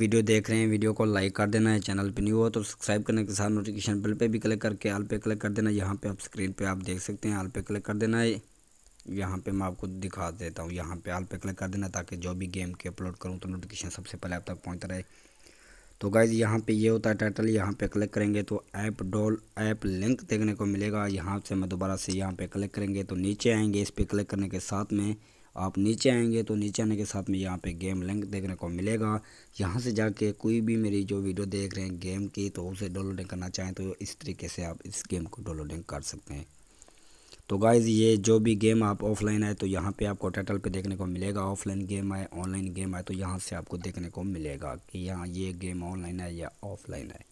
video देख रहे हैं वीडियो को लाइक कर देना है चैनल पे न्यू हो तो सब्सक्राइब करने के साथ नोटिफिकेशन बिल पे भी क्लिक करके आल पे क्लिक कर देना यहाँ पे आप स्क्रीन पे आप देख सकते हैं आल पे क्लिक कर देना है यहाँ पे मैं आपको दिखा देता हूँ यहाँ पे आल पे क्लिक कर देना ताकि जो भी गेम के अपलोड करूँ तो नोटिफिकेशन सबसे पहले आप तक पहुँचता रहे तो गाइज़ यहाँ पे ये होता है टाइटल यहाँ पे क्लिक करेंगे तो ऐप डोल ऐप लिंक देखने को मिलेगा यहाँ से मैं दोबारा से यहाँ पे क्लिक करेंगे तो नीचे आएंगे इस पर क्लिक करने के साथ में आप नीचे आएंगे तो नीचे आने के साथ में यहाँ पे गेम लिंक देखने को मिलेगा यहाँ से जाके कोई भी मेरी जो वीडियो देख रहे हैं गेम की तो उसे डाउनलोडिंग करना चाहें तो इस तरीके से आप इस गेम को डाउनलोडिंग कर सकते हैं तो गाइज़ ये जो भी गेम आप ऑफलाइन आए तो यहाँ पे आपको टाइटल पे देखने को मिलेगा ऑफलाइन गेम आए ऑनलाइन गेम आए तो यहाँ से आपको देखने को मिलेगा कि यहाँ ये गेम ऑनलाइन है या ऑफलाइन है